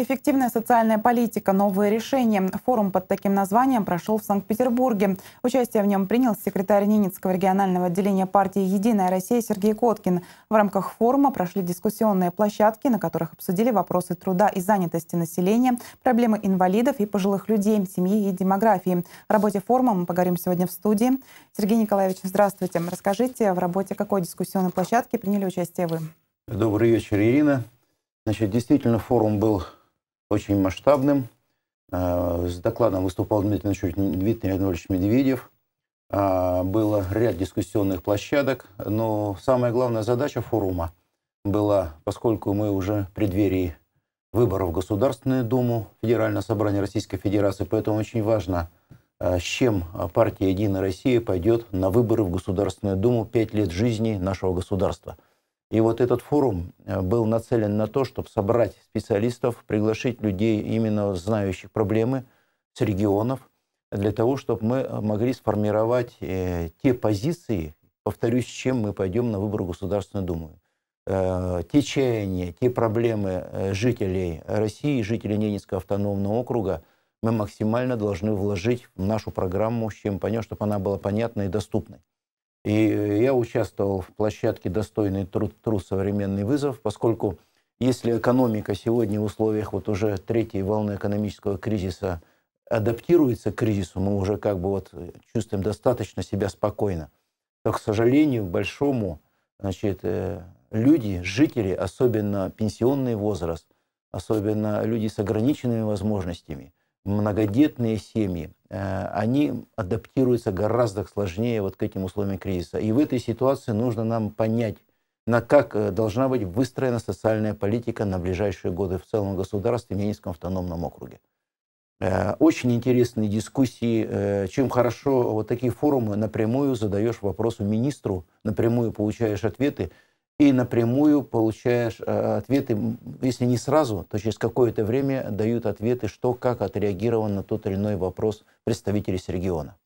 Эффективная социальная политика. Новые решения. Форум под таким названием прошел в Санкт-Петербурге. Участие в нем принял секретарь Ненецкого регионального отделения партии «Единая Россия» Сергей Коткин. В рамках форума прошли дискуссионные площадки, на которых обсудили вопросы труда и занятости населения, проблемы инвалидов и пожилых людей, семьи и демографии. О работе форума мы поговорим сегодня в студии. Сергей Николаевич, здравствуйте. Расскажите, в работе какой дискуссионной площадки приняли участие вы? Добрый вечер, Ирина. Значит, действительно, форум был очень масштабным. Э, с докладом выступал Дмитрий Анатольевич Медведев. Э, было ряд дискуссионных площадок, но самая главная задача форума была, поскольку мы уже в преддверии выборов в Государственную Думу, Федеральное собрание Российской Федерации, поэтому очень важно, э, с чем партия «Единая Россия» пойдет на выборы в Государственную Думу «Пять лет жизни нашего государства». И вот этот форум э, был нацелен на то, чтобы собрать специалистов, приглашить людей, именно знающих проблемы с регионов, для того, чтобы мы э, могли сформировать э, те позиции, повторюсь, с чем мы пойдем на выборы Государственной Думы. Те чаяния, те проблемы жителей России, жителей Ненецкого автономного округа мы максимально должны вложить в нашу программу, с чем понять, чтобы она была понятной и доступной. И э, я участвовал в площадке «Достойный труд, труд. Современный вызов», поскольку если экономика сегодня в условиях вот уже третьей волны экономического кризиса адаптируется к кризису, мы уже как бы вот э, чувствуем достаточно себя спокойно, то, к сожалению, большому, значит, э, люди, жители, особенно пенсионный возраст, особенно люди с ограниченными возможностями, многодетные семьи, э, они адаптируются гораздо сложнее вот к этим условиям кризиса. И в этой ситуации нужно нам понять, на как э, должна быть выстроена социальная политика на ближайшие годы в целом государстве, в Ненецком автономном округе. Э, очень интересные дискуссии. Чем хорошо вот такие форумы, напрямую задаешь вопросу министру, напрямую получаешь ответы и напрямую получаешь э, ответы, если не сразу, то через какое-то время дают ответы, что, как отреагирован на тот или иной вопрос представителей с региона.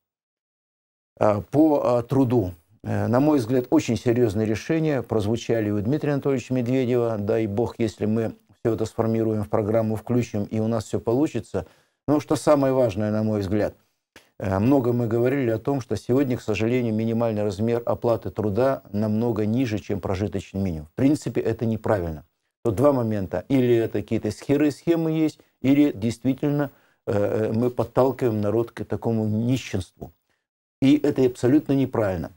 А, по а, труду. Э, на мой взгляд, очень серьезные решения прозвучали у Дмитрия Анатольевича Медведева. Дай бог, если мы все это сформируем в программу, включим, и у нас все получится. Но что самое важное, на мой взгляд – Э, Много мы говорили о том, что сегодня, к сожалению, минимальный размер оплаты труда намного ниже, чем прожиточный минимум. В принципе, это неправильно. Тут два момента. Или это какие-то схеры, схемы есть, или действительно э, э мы подталкиваем народ к такому нищенству. И это абсолютно неправильно.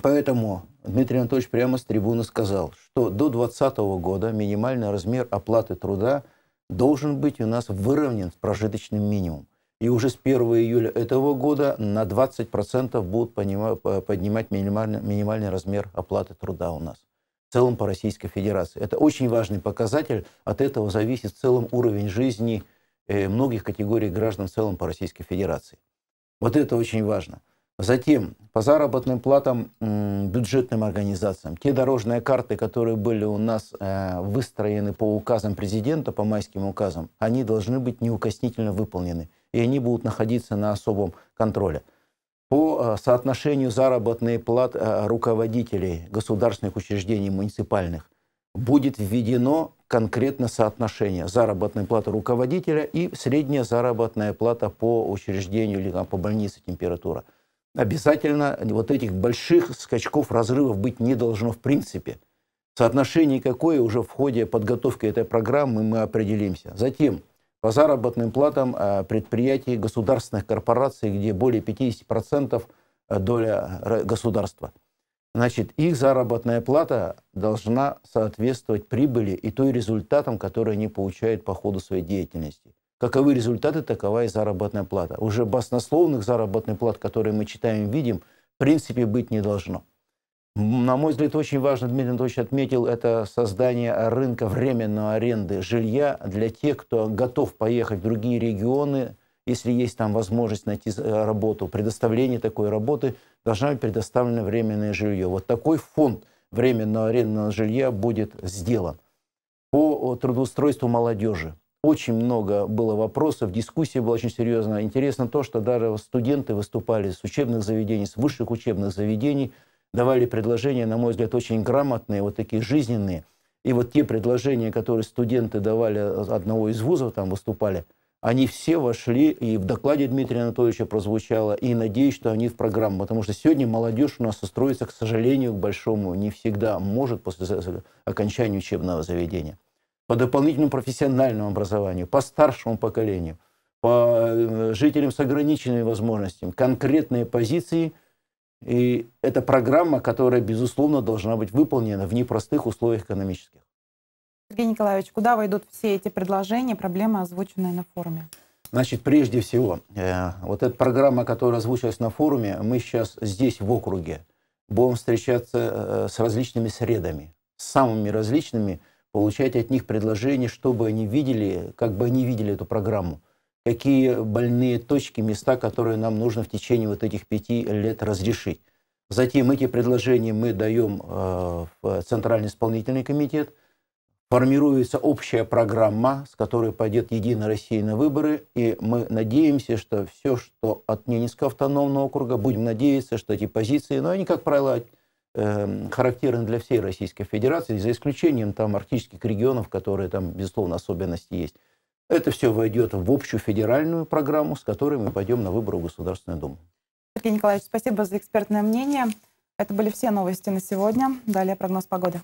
Поэтому Дмитрий Анатольевич прямо с трибуны сказал, что до 2020 года минимальный размер оплаты труда должен быть у нас выровнен с прожиточным минимумом. И уже с 1 июля этого года на 20% будут поднимать минимальный, минимальный размер оплаты труда у нас. В целом по Российской Федерации. Это очень важный показатель. От этого зависит в целом уровень жизни э, многих категорий граждан в целом по Российской Федерации. Вот это очень важно. Затем по заработным платам бюджетным организациям. Те дорожные карты, которые были у нас э, выстроены по указам президента, по майским указам, они должны быть неукоснительно выполнены и они будут находиться на особом контроле. По э, соотношению заработной плат э, руководителей государственных учреждений муниципальных будет введено конкретно соотношение заработной платы руководителя и средняя заработная плата по учреждению или по больнице температура. Обязательно вот этих больших скачков, разрывов быть не должно в принципе. Соотношение какое уже в ходе подготовки этой программы мы определимся. Затем по заработным платам э, предприятий государственных корпораций, где более 50% э, доля э, государства. Значит, их заработная плата должна соответствовать прибыли и той результатам, которые они получают по ходу своей деятельности. Каковы результаты, такова и заработная плата. Уже баснословных заработных плат, которые мы читаем и видим, в принципе быть не должно. На мой взгляд, очень важно, Дмитрий Анатольевич отметил, это создание рынка временной аренды жилья для тех, кто готов поехать в другие регионы, если есть там возможность найти э, работу. Предоставление такой работы должна быть предоставлено временное жилье. Вот такой фонд временного арендного жилья будет сделан. По трудоустройству молодежи. Очень много было вопросов, дискуссия была очень серьезная. Интересно то, что даже студенты выступали с учебных заведений, с высших учебных заведений – давали предложения, на мой взгляд, очень грамотные, вот такие жизненные. И вот те предложения, которые студенты давали одного из вузов, там выступали, они все вошли, и в докладе Дмитрия Анатольевича прозвучало, и надеюсь, что они в программу, потому что сегодня молодежь у нас устроится, к сожалению, к большому, не всегда может после окончания учебного заведения. По дополнительному профессиональному образованию, по старшему поколению, по э, жителям с ограниченными возможностями, конкретные позиции – и это программа, которая, безусловно, должна быть выполнена в непростых условиях экономических. Сергей Николаевич, куда войдут все эти предложения, проблемы, озвученные на форуме? Значит, прежде всего, э, вот эта программа, которая озвучилась на форуме, мы сейчас здесь, в округе, будем встречаться э, с различными средами, с самыми различными, получать от них предложения, чтобы они видели, как бы они видели эту программу какие больные точки, места, которые нам нужно в течение вот этих пяти лет разрешить. Затем эти предложения мы даем э, в Центральный исполнительный комитет. Формируется общая программа, с которой пойдет Единая Россия на выборы. И мы надеемся, что все, что от Ненецкого автономного округа, будем надеяться, что эти позиции, но ну, они, как правило, э, характерны для всей Российской Федерации, за исключением там арктических регионов, которые там, безусловно, особенности есть. Это все войдет в общую федеральную программу, с которой мы пойдем на выборы в Государственную Думу. Сергей Николаевич, спасибо за экспертное мнение. Это были все новости на сегодня. Далее прогноз погоды.